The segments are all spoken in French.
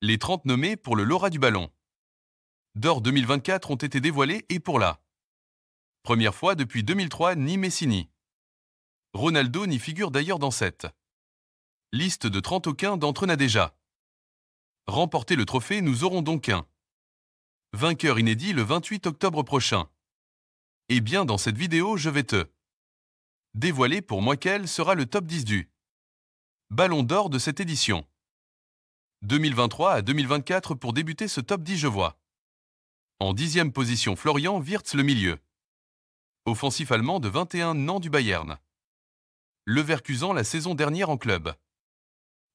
Les 30 nommés pour le Laura du Ballon d'or 2024 ont été dévoilés et pour la première fois depuis 2003, ni Messi ni Ronaldo n'y figure d'ailleurs dans cette liste de 30 aucun d'entre eux n'a déjà remporté le trophée. Nous aurons donc un vainqueur inédit le 28 octobre prochain. Et bien dans cette vidéo, je vais te dévoiler pour moi quel sera le top 10 du Ballon d'or de cette édition. 2023 à 2024 pour débuter ce top 10 je vois. En dixième position Florian Wirtz le milieu. Offensif allemand de 21 ans du Bayern. Le Leverkusen la saison dernière en club.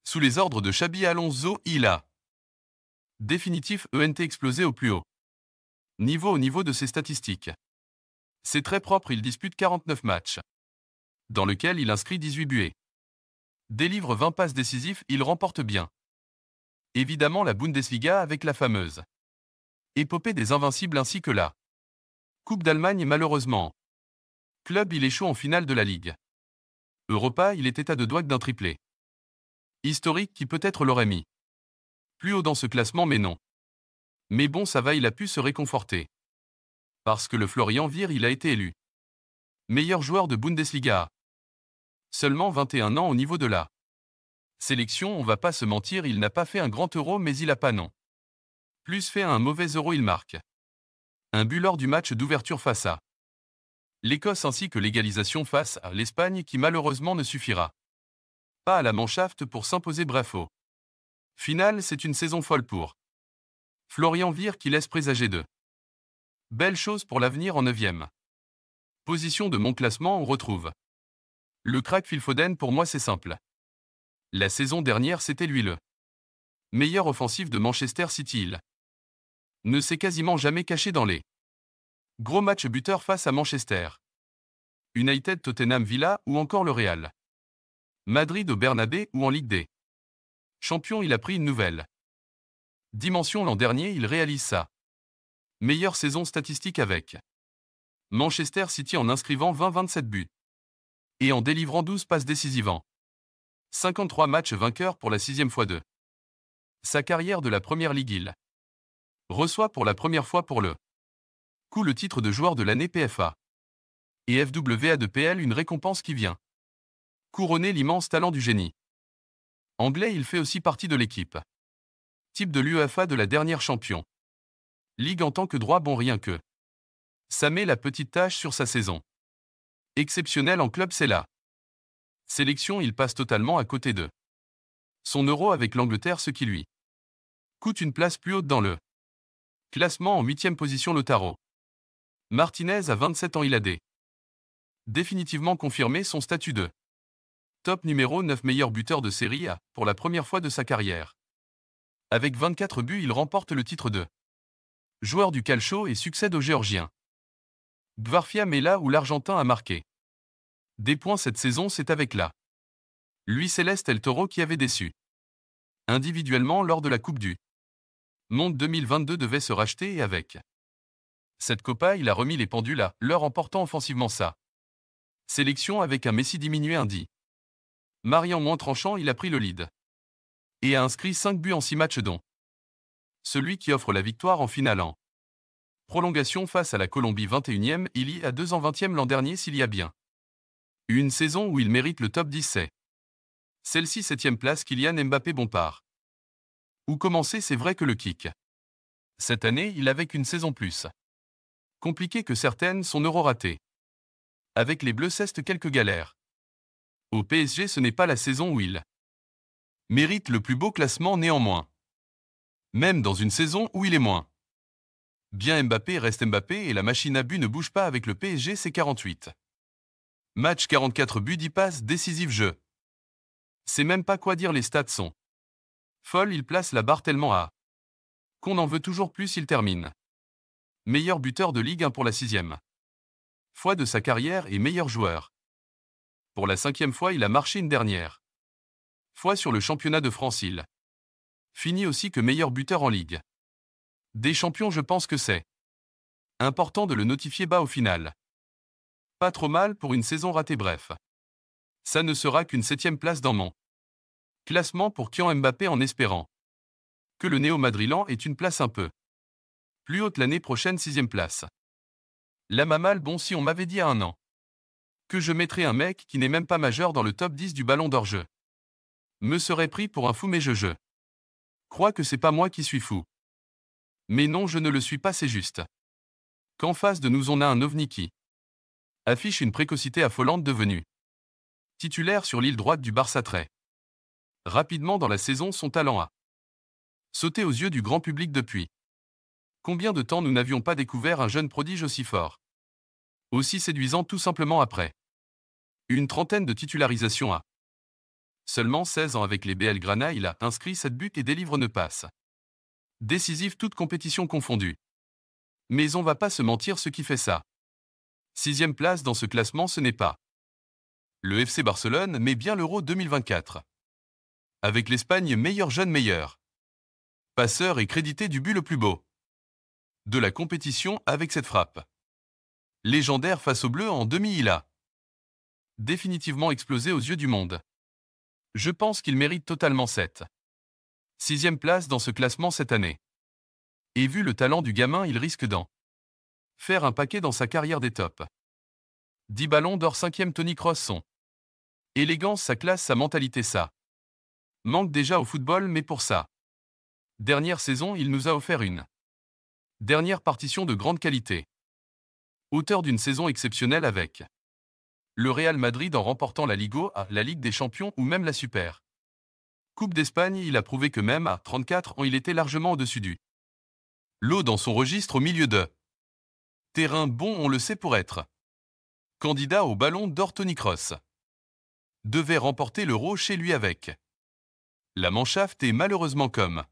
Sous les ordres de Xabi Alonso, il a définitif ENT explosé au plus haut. Niveau au niveau de ses statistiques. C'est très propre, il dispute 49 matchs, dans lequel il inscrit 18 buées. Délivre 20 passes décisifs, il remporte bien évidemment la Bundesliga avec la fameuse épopée des invincibles ainsi que la Coupe d'Allemagne malheureusement. Club il échoue en finale de la Ligue. Europa il est état de doigts d'un triplé. Historique qui peut-être l'aurait mis. Plus haut dans ce classement mais non. Mais bon ça va il a pu se réconforter. Parce que le Florian Vire il a été élu. Meilleur joueur de Bundesliga. Seulement 21 ans au niveau de la Sélection, on va pas se mentir, il n'a pas fait un grand euro mais il a pas non. Plus fait un mauvais euro, il marque. Un but lors du match d'ouverture face à l'Écosse ainsi que l'égalisation face à l'Espagne qui malheureusement ne suffira pas à la Manshaft pour s'imposer au Finale, c'est une saison folle pour Florian Vire qui laisse présager de belles choses pour l'avenir en 9e. Position de mon classement, on retrouve le crack Phil Foden pour moi c'est simple. La saison dernière, c'était lui le meilleur offensif de Manchester City. Il ne s'est quasiment jamais caché dans les gros matchs buteurs face à Manchester United, Tottenham, Villa ou encore le Real. Madrid au Bernabé ou en Ligue des Champion, il a pris une nouvelle dimension l'an dernier, il réalise ça. meilleure saison statistique avec Manchester City en inscrivant 20-27 buts et en délivrant 12 passes décisives. 53 matchs vainqueurs pour la sixième fois de sa carrière de la première ligue il reçoit pour la première fois pour le coup le titre de joueur de l'année PFA et FWA de PL une récompense qui vient couronner l'immense talent du génie anglais il fait aussi partie de l'équipe type de l'UEFA de la dernière champion ligue en tant que droit bon rien que ça met la petite tâche sur sa saison exceptionnel en club c'est là Sélection, il passe totalement à côté de son euro avec l'Angleterre, ce qui lui coûte une place plus haute dans le classement en huitième position le tarot Martinez à 27 ans, il a définitivement confirmé son statut de top numéro 9 meilleur buteur de Série A pour la première fois de sa carrière. Avec 24 buts, il remporte le titre de joueur du calcio et succède au Géorgien. Gvarfiam est là où l'Argentin a marqué. Des points cette saison, c'est avec la lui Céleste El Toro qui avait déçu. Individuellement lors de la Coupe du Monde 2022 devait se racheter et avec cette Copa, il a remis les pendules à l'heure en portant offensivement sa sélection avec un Messi diminué indi. Marian moins tranchant, il a pris le lead et a inscrit 5 buts en 6 matchs dont celui qui offre la victoire en finale en prolongation face à la Colombie 21e, il y a 2 ans 20e l'an dernier s'il y a bien. Une saison où il mérite le top 10 celle-ci 7ème place Kylian Mbappé Bompard. Où commencer c'est vrai que le kick. Cette année, il avait qu'une saison plus. Compliqué que certaines, sont euro ratées Avec les Bleus ceste quelques galères. Au PSG, ce n'est pas la saison où il mérite le plus beau classement néanmoins. Même dans une saison où il est moins. Bien Mbappé reste Mbappé et la machine à but ne bouge pas avec le PSG, c'est 48. Match 44 buts 10 passes, décisif jeu. C'est même pas quoi dire les stats sont. Folle, il place la barre tellement à. Qu'on en veut toujours plus, il termine. Meilleur buteur de Ligue 1 pour la sixième. Fois de sa carrière et meilleur joueur. Pour la cinquième fois, il a marché une dernière. Fois sur le championnat de France, il. Finit aussi que meilleur buteur en Ligue. Des champions, je pense que c'est. Important de le notifier bas au final. Pas trop mal pour une saison ratée bref. Ça ne sera qu'une septième place dans mon classement pour Kian Mbappé en espérant que le néo-madrilan est une place un peu plus haute l'année prochaine sixième place. La mal bon si on m'avait dit à un an que je mettrais un mec qui n'est même pas majeur dans le top 10 du ballon d'or jeu. Me serait pris pour un fou mais je je crois que c'est pas moi qui suis fou. Mais non je ne le suis pas c'est juste. Qu'en face de nous on a un Ovniki affiche une précocité affolante devenue titulaire sur l'île droite du Barça très rapidement dans la saison son talent a sauté aux yeux du grand public depuis. Combien de temps nous n'avions pas découvert un jeune prodige aussi fort Aussi séduisant tout simplement après. Une trentaine de titularisations à seulement 16 ans avec les BL Grana, il a inscrit 7 buts et délivre ne passe. Décisive toute compétition confondue. Mais on va pas se mentir ce qui fait ça. Sixième place dans ce classement, ce n'est pas le FC Barcelone, mais bien l'Euro 2024. Avec l'Espagne meilleur jeune meilleur. Passeur et crédité du but le plus beau. De la compétition avec cette frappe. Légendaire face au bleu en demi il a Définitivement explosé aux yeux du monde. Je pense qu'il mérite totalement cette sixième place dans ce classement cette année. Et vu le talent du gamin, il risque d'en Faire un paquet dans sa carrière des tops. 10 ballons d'or 5e Tony Cross sont. Élégance, sa classe, sa mentalité, ça. Manque déjà au football, mais pour ça. Dernière saison, il nous a offert une. Dernière partition de grande qualité. Auteur d'une saison exceptionnelle avec le Real Madrid en remportant la Ligue à la Ligue des Champions ou même la Super. Coupe d'Espagne, il a prouvé que même à 34 ans, il était largement au-dessus du L'eau dans son registre au milieu de Terrain bon, on le sait pour être. Candidat au ballon d'or Tony Cross. Devait remporter l'euro chez lui avec. La manshaft est malheureusement comme.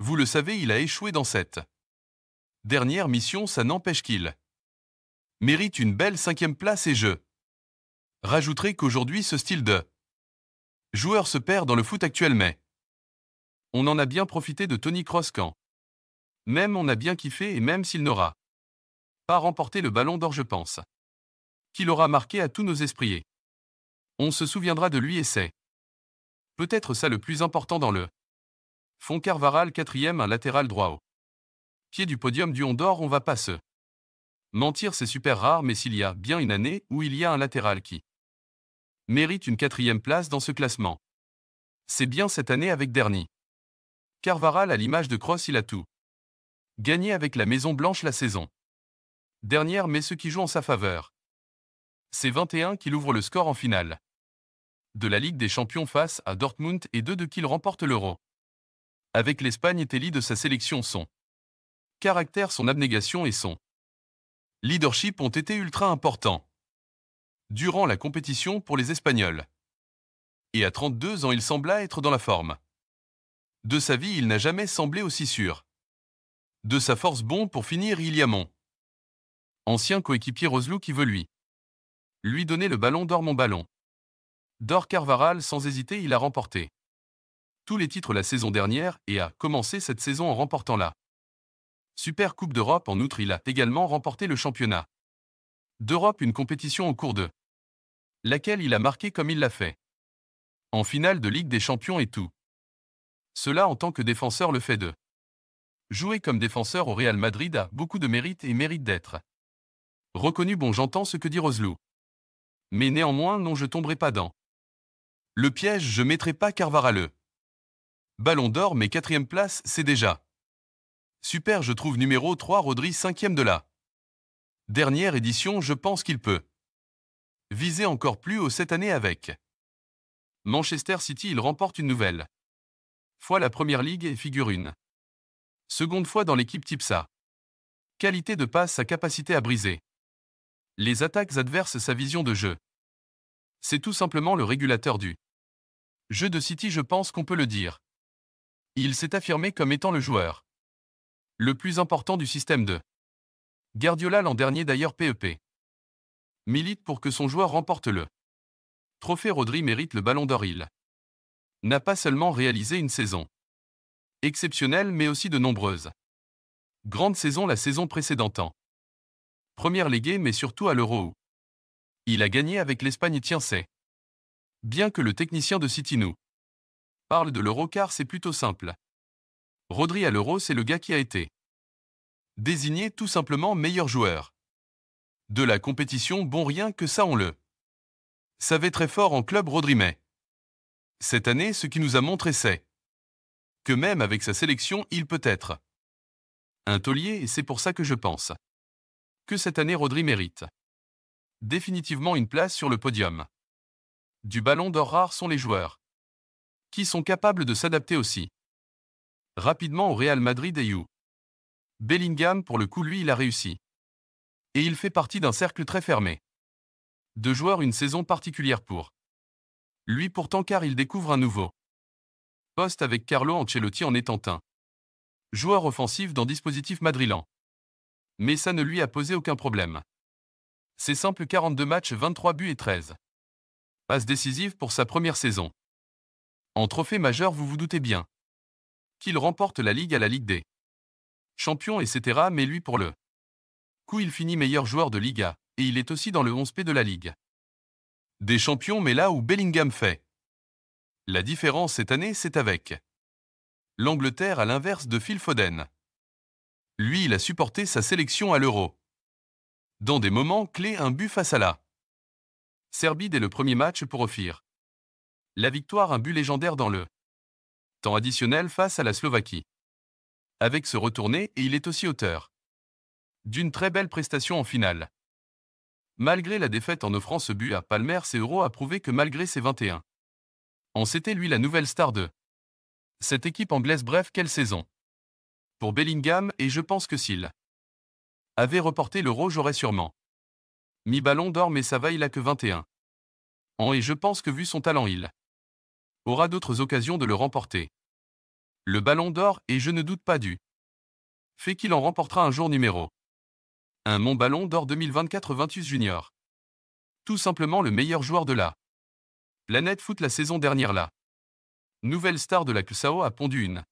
Vous le savez, il a échoué dans cette dernière mission, ça n'empêche qu'il mérite une belle cinquième place et je rajouterai qu'aujourd'hui ce style de joueur se perd dans le foot actuel mais on en a bien profité de Tony Cross quand même on a bien kiffé et même s'il n'aura remporter le ballon d'or, je pense. Qu'il aura marqué à tous nos esprits. On se souviendra de lui et c'est peut-être ça le plus important dans le fond Carvaral, quatrième, un latéral droit au pied du podium du d'Or. on va pas se mentir, c'est super rare, mais s'il y a bien une année où il y a un latéral qui mérite une quatrième place dans ce classement. C'est bien cette année avec Derny. Carvaral, à l'image de Cross, il a tout gagné avec la Maison Blanche la saison dernière mais ce qui joue en sa faveur. C'est 21 qu'il ouvre le score en finale. De la Ligue des Champions face à Dortmund et 2 de qu'il remporte l'Euro. Avec l'Espagne Telly de sa sélection son caractère, son abnégation et son leadership ont été ultra importants durant la compétition pour les Espagnols. Et à 32 ans, il sembla être dans la forme. De sa vie, il n'a jamais semblé aussi sûr. De sa force bon pour finir, il y a mon ancien coéquipier Roselou qui veut lui. Lui donner le ballon d'or mon ballon. D'or Carvaral sans hésiter il a remporté. Tous les titres la saison dernière et a commencé cette saison en remportant la Super Coupe d'Europe en outre il a également remporté le championnat d'Europe une compétition au cours de laquelle il a marqué comme il l'a fait. En finale de Ligue des Champions et tout. Cela en tant que défenseur le fait de jouer comme défenseur au Real Madrid a beaucoup de mérite et mérite d'être Reconnu bon, j'entends ce que dit Roselou. Mais néanmoins, non, je tomberai pas dans. Le piège, je mettrai pas Carvaraleux. Ballon d'or, mais quatrième place, c'est déjà. Super, je trouve numéro 3 Rodri cinquième de la. Dernière édition, je pense qu'il peut. Viser encore plus haut cette année avec. Manchester City, il remporte une nouvelle. Fois la première ligue et figure une. Seconde fois dans l'équipe type ça. Qualité de passe, sa capacité à briser. Les attaques adverses sa vision de jeu. C'est tout simplement le régulateur du jeu de City, je pense qu'on peut le dire. Il s'est affirmé comme étant le joueur le plus important du système de Guardiola l'an dernier d'ailleurs PEP. E Milite pour que son joueur remporte le trophée Rodri mérite le ballon d'or il n'a pas seulement réalisé une saison exceptionnelle mais aussi de nombreuses grandes saisons la saison précédente première léguée mais surtout à l'Euro. Il a gagné avec l'Espagne tiens c'est. Bien que le technicien de nous parle de l'Euro car c'est plutôt simple. Rodri à l'Euro c'est le gars qui a été désigné tout simplement meilleur joueur. De la compétition bon rien que ça on le savait très fort en club Rodri mais cette année ce qui nous a montré c'est que même avec sa sélection il peut être un taulier et c'est pour ça que je pense que cette année Rodri mérite. Définitivement une place sur le podium. Du ballon d'or rare sont les joueurs qui sont capables de s'adapter aussi. Rapidement au Real Madrid et You. Bellingham, pour le coup, lui, il a réussi. Et il fait partie d'un cercle très fermé. de joueurs, une saison particulière pour. Lui pourtant car il découvre un nouveau poste avec Carlo Ancelotti en étant un joueur offensif dans dispositif madrilan mais ça ne lui a posé aucun problème. C'est simple 42 matchs, 23 buts et 13. Passe décisive pour sa première saison. En trophée majeur, vous vous doutez bien qu'il remporte la Ligue à la Ligue des champions, etc. Mais lui pour le coup, il finit meilleur joueur de Liga, et il est aussi dans le 11P de la Ligue des champions, mais là où Bellingham fait la différence cette année, c'est avec l'Angleterre à l'inverse de Phil Foden lui il a supporté sa sélection à l'euro. Dans des moments clés, un but face à la Serbie dès le premier match pour offrir. La victoire, un but légendaire dans le temps additionnel face à la Slovaquie. Avec ce retourné, et il est aussi auteur d'une très belle prestation en finale. Malgré la défaite en offrant ce but à Palmer, Euro a prouvé que malgré ses 21 on c'était lui la nouvelle star de cette équipe anglaise. Bref, quelle saison pour Bellingham et je pense que s'il avait reporté l'euro, j'aurais sûrement mis ballon d'or, mais ça va, il a que 21 ans et je pense que vu son talent, il aura d'autres occasions de le remporter. Le ballon d'or et je ne doute pas du fait qu'il en remportera un jour numéro un Mon Ballon d'Or 2024 28 Junior. Tout simplement le meilleur joueur de la planète foot la saison dernière là. Nouvelle star de la CUSAO a pondu une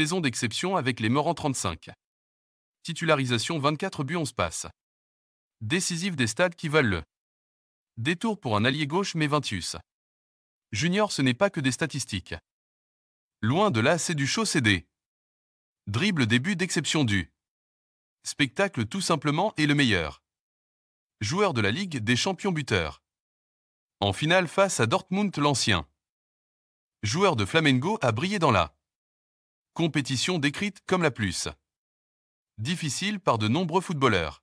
Saison d'exception avec les en 35. Titularisation 24 buts 11 passes. Décisive des stades qui valent le. Détour pour un allié gauche mais Junior ce n'est pas que des statistiques. Loin de là c'est du chaud cédé. Dribble début d'exception du. Spectacle tout simplement et le meilleur. Joueur de la Ligue des champions buteurs. En finale face à Dortmund l'ancien. Joueur de Flamengo a brillé dans la compétition décrite comme la plus difficile par de nombreux footballeurs.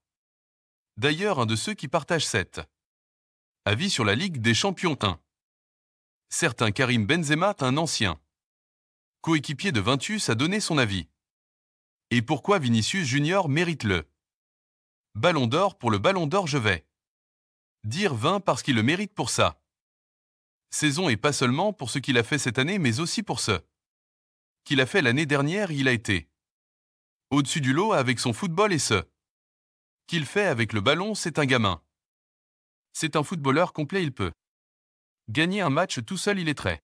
D'ailleurs, un de ceux qui partagent cette avis sur la Ligue des Champions Certains, Certain Karim Benzema, un ancien coéquipier de Ventus, a donné son avis. Et pourquoi Vinicius Junior mérite le Ballon d'or pour le Ballon d'or, je vais dire 20 parce qu'il le mérite pour ça. Saison et pas seulement pour ce qu'il a fait cette année, mais aussi pour ce qu'il a fait l'année dernière, il a été au-dessus du lot avec son football et ce qu'il fait avec le ballon, c'est un gamin. C'est un footballeur complet, il peut gagner un match tout seul, il est très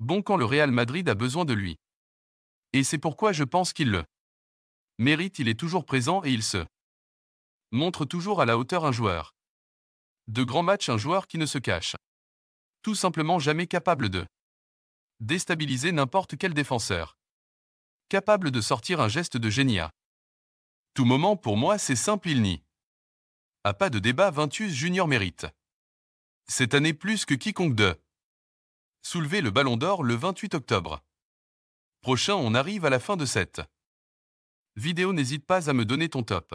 bon quand le Real Madrid a besoin de lui. Et c'est pourquoi je pense qu'il le mérite, il est toujours présent et il se montre toujours à la hauteur un joueur. De grands matchs, un joueur qui ne se cache tout simplement jamais capable de déstabiliser n'importe quel défenseur. Capable de sortir un geste de génia. Tout moment pour moi c'est simple il nie. A pas de débat Vintus Junior mérite. Cette année plus que quiconque de. Soulever le ballon d'or le 28 octobre. Prochain on arrive à la fin de cette. Vidéo n'hésite pas à me donner ton top.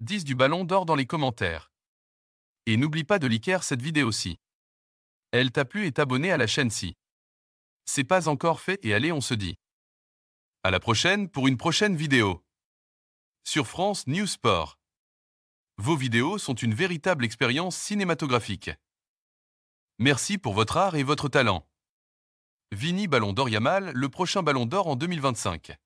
10 du ballon d'or dans les commentaires. Et n'oublie pas de liker cette vidéo aussi. Elle t'a plu et t'abonner à la chaîne si c'est pas encore fait et allez on se dit. À la prochaine pour une prochaine vidéo. Sur France News Sport. Vos vidéos sont une véritable expérience cinématographique. Merci pour votre art et votre talent. Vini Ballon d'Or Yamal, le prochain Ballon d'Or en 2025.